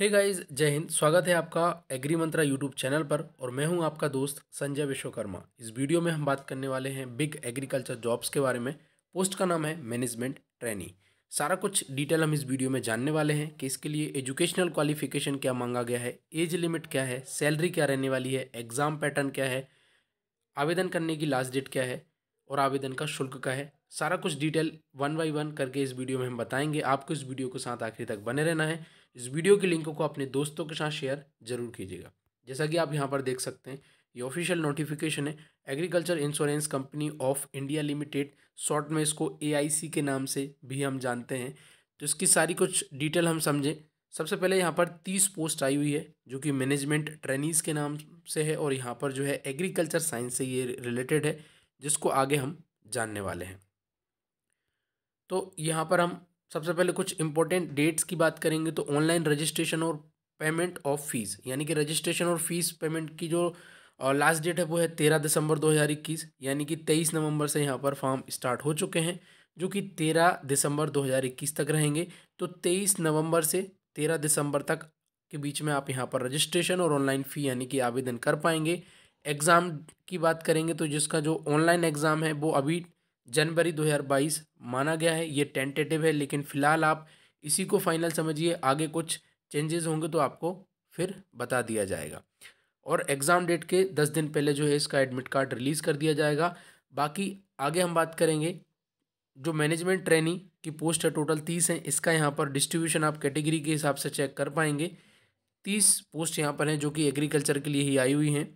hey guys जय हिंद स्वागत है आपका एग्री मंत्रा यूट्यूब चैनल पर और मैं हूं आपका दोस्त संजय विश्वकर्मा इस वीडियो में हम बात करने वाले हैं बिग एग्रीकल्चर जॉब्स के बारे में पोस्ट का नाम है मैनेजमेंट ट्रेनी सारा कुछ डिटेल हम इस वीडियो में जानने वाले हैं कि इसके लिए एजुकेशनल क्वालिफिकेशन क्या मांगा गया है एज लिमिट क्या है सैलरी क्या रहने वाली है एग्ज़ाम पैटर्न क्या है आवेदन करने की लास्ट डेट क्या है और आवेदन का शुल्क क्या है सारा कुछ डिटेल वन बाई वन करके इस वीडियो में हम बताएंगे आपको इस वीडियो को साथ आखिरी तक बने रहना है इस वीडियो के लिंक को अपने दोस्तों के साथ शेयर जरूर कीजिएगा जैसा कि आप यहाँ पर देख सकते हैं ये ऑफिशियल नोटिफिकेशन है agriculture insurance company of India limited short में इसको ए के नाम से भी हम जानते हैं तो इसकी सारी कुछ डिटेल हम समझें सबसे पहले यहाँ पर तीस पोस्ट आई हुई है जो कि मैनेजमेंट ट्रेनिज के नाम से है और यहाँ पर जो है एग्रीकल्चर साइंस से ये रिलेटेड है जिसको आगे हम जानने वाले हैं तो यहाँ पर हम सबसे पहले कुछ इंपॉर्टेंट डेट्स की बात करेंगे तो ऑनलाइन रजिस्ट्रेशन और पेमेंट ऑफ फीस यानी कि रजिस्ट्रेशन और फीस पेमेंट की जो लास्ट डेट है वो है तेरह दिसंबर दो हज़ार इक्कीस यानी कि तेईस नवंबर से यहाँ पर फॉर्म स्टार्ट हो चुके हैं जो कि तेरह दिसंबर दो हज़ार इक्कीस तक रहेंगे तो तेईस नवंबर से तेरह दिसंबर तक के बीच में आप यहाँ पर रजिस्ट्रेशन और ऑनलाइन फ़ी यानी कि आवेदन कर पाएंगे एग्ज़ाम की बात करेंगे तो जिसका जो ऑनलाइन एग्ज़ाम है वो अभी जनवरी 2022 माना गया है ये टेंटेटिव है लेकिन फ़िलहाल आप इसी को फाइनल समझिए आगे कुछ चेंजेस होंगे तो आपको फिर बता दिया जाएगा और एग्ज़ाम डेट के दस दिन पहले जो है इसका एडमिट कार्ड रिलीज़ कर दिया जाएगा बाकी आगे हम बात करेंगे जो मैनेजमेंट ट्रेनिंग की पोस्ट है टोटल तीस हैं इसका यहाँ पर डिस्ट्रीब्यूशन आप कैटेगरी के हिसाब से चेक कर पाएंगे तीस पोस्ट यहाँ पर हैं जो कि एग्रीकल्चर के लिए ही आई हुई हैं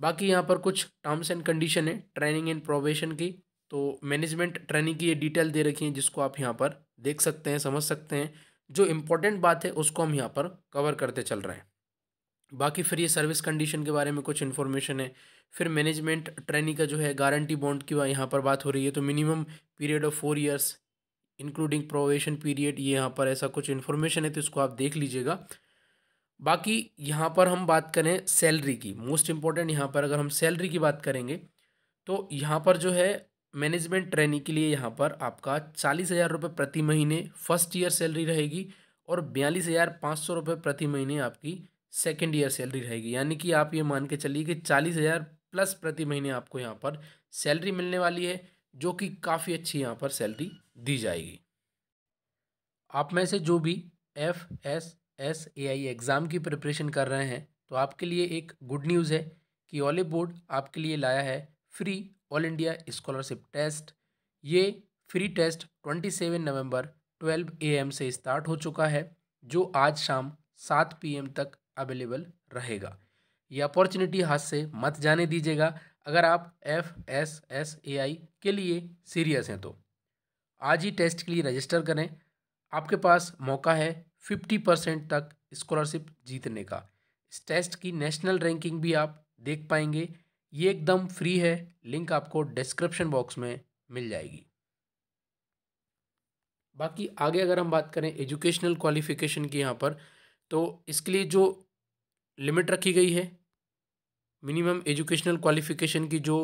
बाकी यहाँ पर कुछ टर्म्स एंड कंडीशन है ट्रेनिंग एंड प्रोबेशन की तो मैनेजमेंट ट्रेनिंग की ये डिटेल दे रखी है जिसको आप यहाँ पर देख सकते हैं समझ सकते हैं जो इम्पोर्टेंट बात है उसको हम यहाँ पर कवर करते चल रहे हैं बाकी फिर ये सर्विस कंडीशन के बारे में कुछ इन्फॉर्मेशन है फिर मैनेजमेंट ट्रेनिंग का जो है गारंटी बॉन्ड की यहाँ पर बात हो रही है तो minimum period of four years including probation period ये यहाँ पर ऐसा कुछ इन्फॉर्मेशन है तो इसको आप देख लीजिएगा बाकी यहाँ पर हम बात करें सैलरी की मोस्ट इम्पॉर्टेंट यहाँ पर अगर हम सैलरी की बात करेंगे तो यहाँ पर जो है मैनेजमेंट ट्रेनिंग के लिए यहाँ पर आपका चालीस हज़ार रुपये प्रति महीने फर्स्ट ईयर सैलरी रहेगी और बयालीस हज़ार पाँच सौ रुपये प्रति महीने आपकी सेकेंड ईयर सैलरी रहेगी यानी कि आप ये मान के चलिए कि चालीस हज़ार प्लस प्रति महीने आपको यहाँ पर सैलरी मिलने वाली है जो कि काफ़ी अच्छी यहाँ पर सैलरी दी जाएगी आप में से जो भी F S S A I exam की प्रिपरेशन कर रहे हैं तो आपके लिए एक गुड न्यूज़ है कि ऑलिव बोर्ड आपके लिए लाया है free all India scholarship test ये free test twenty seven November twelve A M से स्टार्ट हो चुका है जो आज शाम सात पी एम तक अवेलेबल रहेगा ये अपॉर्चुनिटी हाथ से मत जाने दीजिएगा अगर आप F S S A I के लिए सीरियस हैं तो आज ही टेस्ट के लिए रजिस्टर करें आपके पास मौका है फिफ्टी परसेंट तक स्कॉलरशिप जीतने का इस टेस्ट की नेशनल रैंकिंग भी आप देख पाएंगे ये एकदम फ्री है लिंक आपको डिस्क्रिप्शन बॉक्स में मिल जाएगी बाकी आगे अगर हम बात करें एजुकेशनल क्वालिफिकेशन की यहाँ पर तो इसके लिए जो लिमिट रखी गई है मिनिमम एजुकेशनल क्वालिफिकेशन की जो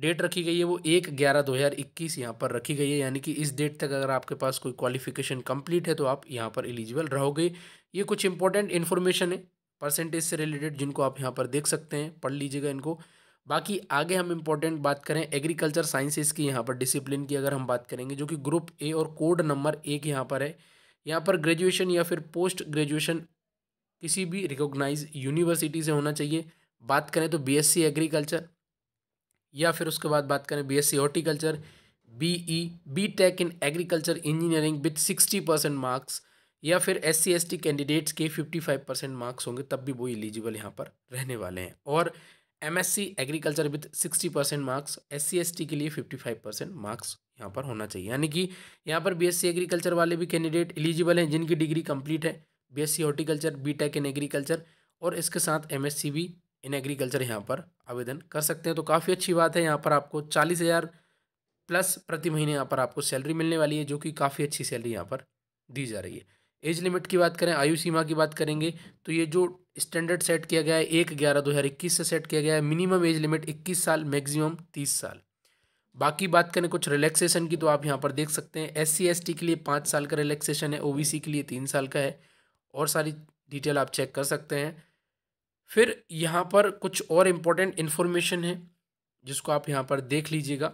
डेट रखी गई है वो एक ग्यारह दो हज़ार इक्कीस यहाँ पर रखी गई है यानी कि इस डेट तक अगर आपके पास कोई क्वालिफिकेशन कंप्लीट है तो आप यहाँ पर एलिजिबल रहोगे ये कुछ इंपॉर्टेंट इन्फॉर्मेशन है परसेंटेज से रिलेटेड जिनको आप यहाँ पर देख सकते हैं पढ़ लीजिएगा इनको बाकी आगे हम इम्पोर्टेंट बात करें एग्रीकल्चर साइंसेज की यहाँ पर डिसिप्लिन की अगर हम बात करेंगे जो कि ग्रुप ए और कोड नंबर एक यहाँ पर है यहाँ पर ग्रेजुएशन या फिर पोस्ट ग्रेजुएशन किसी भी रिकोगनाइज यूनिवर्सिटी से होना चाहिए बात करें तो बीएससी एग्रीकल्चर या फिर उसके बाद बात करें BSc horticulture BE B tech in agriculture engineering with sixty percent marks या फिर S C S T candidates के फिफ्टी फाइव परसेंट मार्क्स होंगे तब भी वो एलिजिबल यहाँ पर रहने वाले हैं और M S C agriculture with sixty percent marks S C S T के लिए फिफ्टी फाइव परसेंट मार्क्स यहाँ पर होना चाहिए यानी कि यहाँ पर बी एस सी एग्रीकल्चर वाले भी कैंडिडेट एलिजिबल हैं जिनकी डिग्री कम्प्लीट है B S C horticulture B tech in agriculture और इसके साथ एम एस सी भी इन एग्रीकल्चर यहाँ पर आवेदन कर सकते हैं तो काफ़ी अच्छी बात है यहाँ पर आपको चालीस हज़ार प्लस प्रति महीने यहाँ पर आपको सैलरी मिलने वाली है जो कि काफ़ी अच्छी सैलरी यहाँ पर दी जा रही है एज लिमिट की बात करें आयु सीमा की बात करेंगे तो ये जो स्टैंडर्ड सेट किया गया है एक ग्यारह दो हज़ार इक्कीस से सेट किया गया है मिनिमम एज लिमिट इक्कीस साल मैक्सिमम तीस साल बाकी बात करें कुछ रिलैक्सेशन की तो आप यहाँ पर देख सकते हैं एस सी के लिए पाँच साल का रिलैक्सेशन है ओ के लिए तीन साल का है और सारी डिटेल आप चेक कर सकते हैं फिर यहाँ पर कुछ और इम्पोर्टेंट इन्फॉर्मेशन है जिसको आप यहाँ पर देख लीजिएगा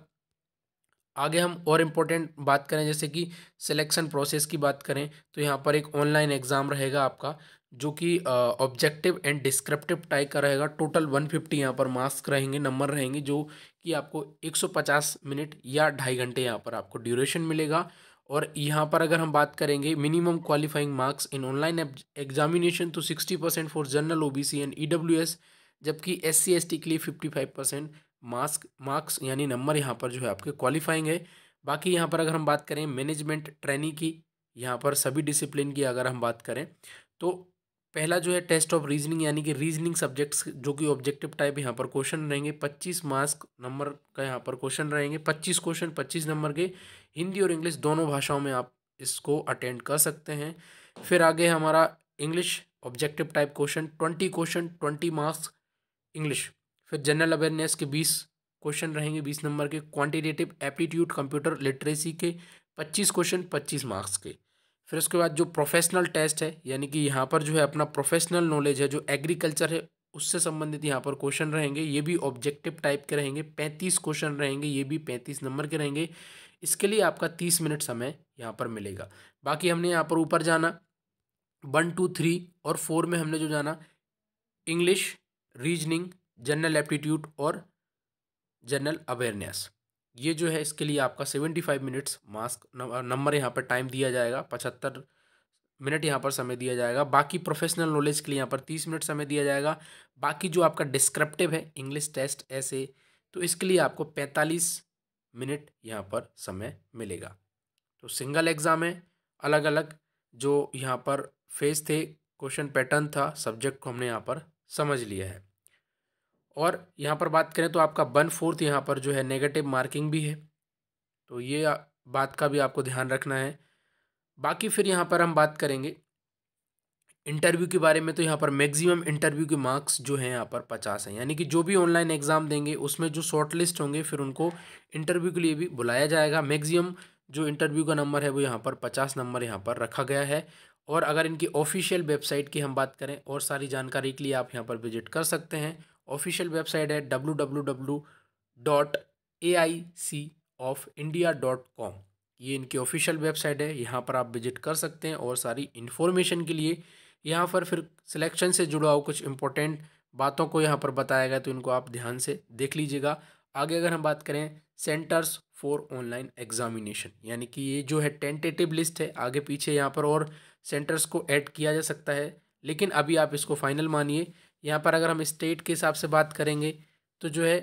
आगे हम और इम्पोर्टेंट बात करें जैसे कि सिलेक्शन प्रोसेस की बात करें तो यहाँ पर एक ऑनलाइन एग्ज़ाम रहेगा आपका जो कि ऑब्जेक्टिव एंड डिस्क्रिप्टिव टाइप का रहेगा टोटल वन फिफ्टी यहाँ पर मार्क्स रहेंगे नंबर रहेंगे जो कि आपको एक सौ पचास मिनट या ढाई घंटे यहाँ पर आपको ड्यूरेशन मिलेगा और यहाँ पर अगर हम बात करेंगे minimum qualifying marks in online examination तो sixty percent for general O B C and E W S जबकि एस सी एस टी के लिए fifty five percent mask marks यानी नंबर यहाँ पर जो है आपके क्वालिफाइंग है बाकी यहाँ पर अगर हम बात करें मैनेजमेंट ट्रेनिंग की यहाँ पर सभी डिसिप्लिन की अगर हम बात करें तो पहला जो है टेस्ट ऑफ रीजनिंग यानी कि रीजनिंग सब्जेक्ट्स जो कि ऑब्जेक्टिव टाइप यहाँ पर क्वेश्चन रहेंगे पच्चीस मार्क्स नंबर का यहाँ पर क्वेश्चन रहेंगे पच्चीस क्वेश्चन पच्चीस नंबर के हिंदी और इंग्लिश दोनों भाषाओं में आप इसको अटेंड कर सकते हैं फिर आगे हमारा English objective type question twenty question twenty marks English फिर जनरल अवेयरनेस के बीस क्वेश्चन रहेंगे बीस नंबर के क्वांटिटेटिव एप्टीट्यूड कंप्यूटर लिटरेसी के पच्चीस क्वेश्चन पच्चीस मार्क्स के फिर उसके बाद जो प्रोफेशनल टेस्ट है यानी कि यहाँ पर जो है अपना प्रोफेशनल नॉलेज है जो एग्रीकल्चर है उससे संबंधित यहाँ पर क्वेश्चन रहेंगे ये भी ऑब्जेक्टिव टाइप के रहेंगे पैंतीस क्वेश्चन रहेंगे ये भी पैंतीस नंबर के रहेंगे इसके लिए आपका तीस मिनट समय यहाँ पर मिलेगा बाकी हमने यहाँ पर ऊपर जाना वन टू थ्री और फोर में हमने जो जाना इंग्लिश रीजनिंग जनरल एप्टीट्यूड और जनरल अवेयरनेस ये जो है इसके लिए आपका seventy five minutes mask number यहाँ पर टाइम दिया जाएगा पचहत्तर मिनट यहाँ पर समय दिया जाएगा बाकी प्रोफेशनल नॉलेज के लिए यहाँ पर तीस मिनट समय दिया जाएगा बाकी जो आपका डिस्क्रप्टिव है इंग्लिश टेस्ट ऐसे तो इसके लिए आपको पैंतालीस मिनट यहाँ पर समय मिलेगा तो सिंगल एग्ज़ाम है अलग अलग जो यहाँ पर फेज थे क्वेश्चन पैटर्न था सब्जेक्ट को हमने यहाँ पर समझ लिया है और यहाँ पर बात करें तो आपका वन फोर्थ यहाँ पर जो है नेगेटिव मार्किंग भी है तो ये बात का भी आपको ध्यान रखना है बाकी फिर यहाँ पर हम बात करेंगे इंटरव्यू के बारे में तो यहाँ पर मैक्सिमम इंटरव्यू के मार्क्स जो हैं यहाँ पर पचास हैं यानी कि जो भी ऑनलाइन एग्ज़ाम देंगे उसमें जो शॉर्ट लिस्ट होंगे फिर उनको इंटरव्यू के लिए भी बुलाया जाएगा मैक्सिमम जो इंटरव्यू का नंबर है वो यहाँ पर पचास नंबर यहाँ पर रखा गया है और अगर इनकी ऑफिशियल वेबसाइट की हम बात करें और सारी जानकारी के लिए आप यहाँ पर विजिट कर सकते हैं ऑफिशियल वेबसाइट है W W W dot A I C of India dot com ये इनकी ऑफिशियल वेबसाइट है यहाँ पर आप विजिट कर सकते हैं और सारी इन्फॉर्मेशन के लिए यहाँ पर फिर सिलेक्शन से जुड़ा हुआ कुछ इंपॉर्टेंट बातों को यहाँ पर बताया गया तो इनको आप ध्यान से देख लीजिएगा आगे अगर हम बात करें सेंटर्स फॉर ऑनलाइन एग्जामिनेशन यानी कि ये जो है टेंटेटिव लिस्ट है आगे पीछे यहाँ पर और सेंटर्स को ऐड किया जा सकता है लेकिन अभी आप इसको फाइनल मानिए यहाँ पर अगर हम स्टेट के हिसाब से बात करेंगे तो जो है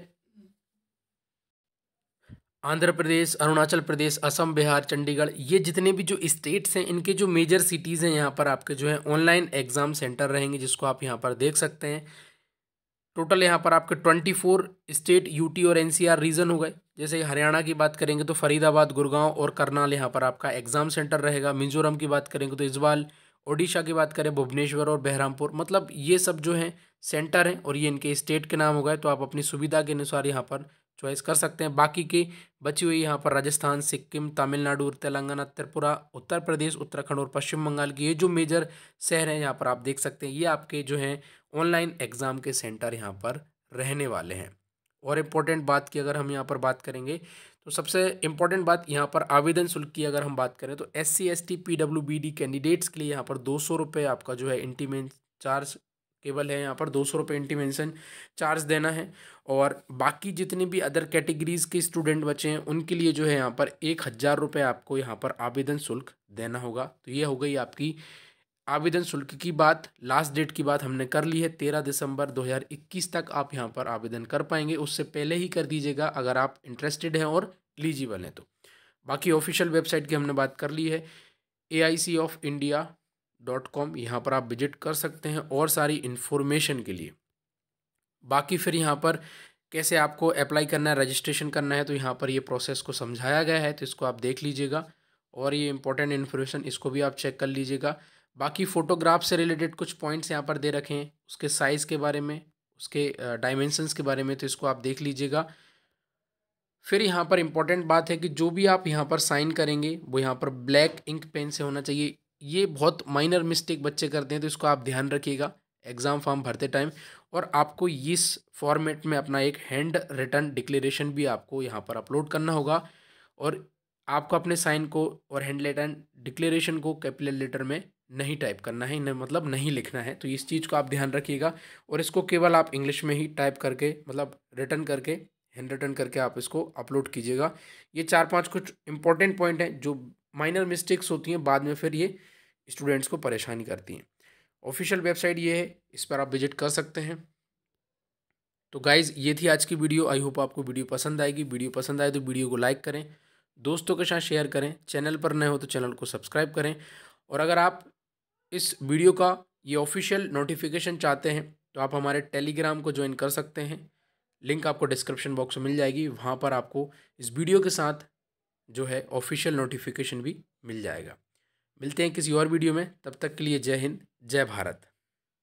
आंध्र प्रदेश अरुणाचल प्रदेश असम बिहार चंडीगढ़ ये जितने भी जो स्टेट्स हैं इनके जो मेजर सिटीज़ हैं यहाँ पर आपके जो है ऑनलाइन एग्ज़ाम सेंटर रहेंगे जिसको आप यहाँ पर देख सकते हैं टोटल यहाँ पर आपके ट्वेंटी फोर स्टेट यूटी और एनसीआर रीजन हो गए जैसे हरियाणा की बात करेंगे तो फरीदाबाद गुड़गांव और करनाल यहाँ पर आपका एग्ज़ाम सेंटर रहेगा मिजोरम की बात करेंगे तो इजवाल ओडिशा की बात करें भुवनेश्वर और बहरामपुर मतलब ये सब जो हैं सेंटर हैं और ये इनके स्टेट के नाम हो गए तो आप अपनी सुविधा के अनुसार यहाँ पर चॉइस कर सकते हैं बाकी के बची हुई यहाँ पर राजस्थान सिक्किम तमिलनाडु तेलंगाना त्रिपुरा उत्तर प्रदेश उत्तराखंड और पश्चिम बंगाल के ये जो मेजर शहर हैं यहाँ पर आप देख सकते हैं ये आपके जो हैं ऑनलाइन एग्ज़ाम के सेंटर यहाँ पर रहने वाले हैं और इम्पोर्टेंट बात की अगर हम यहाँ पर बात करेंगे तो सबसे इम्पोर्टेंट बात यहाँ पर आवेदन शुल्क की अगर हम बात करें तो S C S T P W B D candidates के लिए यहाँ पर दो सौ रुपये आपका जो है इंटीमेंट चार्ज केवल है यहाँ पर दो सौ रुपये इंटीमेंशन चार्ज देना है और बाकी जितने भी अदर कैटेगरीज़ के स्टूडेंट बचे हैं उनके लिए जो है यहाँ पर एक हज़ार रुपये आपको यहाँ पर आवेदन शुल्क देना होगा तो ये हो गई आपकी आवेदन शुल्क की बात लास्ट डेट की बात हमने कर ली है तेरह दिसंबर इक्कीस तक आप यहाँ पर आवेदन कर पाएंगे उससे पहले ही कर दीजिएगा अगर आप इंटरेस्टेड हैं और एलिजिबल हैं तो बाकी ऑफिशियल वेबसाइट की हमने बात कर ली है A of India dot com यहाँ पर आप विजिट कर सकते हैं और सारी इन्फॉर्मेशन के लिए बाकी फिर यहाँ पर कैसे आपको अप्लाई करना है रजिस्ट्रेशन करना है तो यहाँ पर ये प्रोसेस को समझाया गया है तो इसको आप देख लीजिएगा और ये इंपॉर्टेंट इन्फॉर्मेशन इसको भी आप चेक कर लीजिएगा बाकी फ़ोटोग्राफ से रिलेटेड कुछ पॉइंट्स यहाँ पर दे रखे हैं उसके साइज़ के बारे में उसके डायमेंशंस के बारे में तो इसको आप देख लीजिएगा फिर यहाँ पर इम्पॉर्टेंट बात है कि जो भी आप यहाँ पर साइन करेंगे वो यहाँ पर ब्लैक इंक पेन से होना चाहिए ये बहुत माइनर मिस्टेक बच्चे करते हैं तो इसको आप ध्यान रखिएगा एग्ज़ाम फॉर्म भरते टाइम और आपको इस फॉर्मेट में अपना एक हैंड रिटर्न डिक्लेरेशन भी आपको यहाँ पर अपलोड करना होगा और आपको अपने साइन को और हैंड रिटर्न डिक्लेरेशन को कैपिटल लेटर में नहीं टाइप करना है मतलब नहीं लिखना है तो इस चीज़ को आप ध्यान रखिएगा और इसको केवल आप इंग्लिश में ही टाइप करके मतलब रिटर्न करके हैंड रिटर्न करके आप इसको अपलोड कीजिएगा ये चार पांच कुछ इंपॉर्टेंट पॉइंट हैं जो माइनर मिस्टेक्स होती हैं बाद में फिर ये स्टूडेंट्स को परेशानी करती हैं ऑफिशियल वेबसाइट ये है इस पर आप विजिट कर सकते हैं तो गाइज़ ये थी आज की वीडियो आई होप आपको वीडियो पसंद आएगी वीडियो पसंद आए तो वीडियो को लाइक करें दोस्तों के साथ शेयर करें चैनल पर नए हो तो चैनल को सब्सक्राइब करें और अगर आप इस वीडियो का ये ऑफिशियल नोटिफिकेशन चाहते हैं तो आप हमारे टेलीग्राम को ज्वाइन कर सकते हैं लिंक आपको डिस्क्रिप्शन बॉक्स में मिल जाएगी वहाँ पर आपको इस वीडियो के साथ जो है ऑफिशियल नोटिफिकेशन भी मिल जाएगा मिलते हैं किसी और वीडियो में तब तक के लिए जय हिंद जय भारत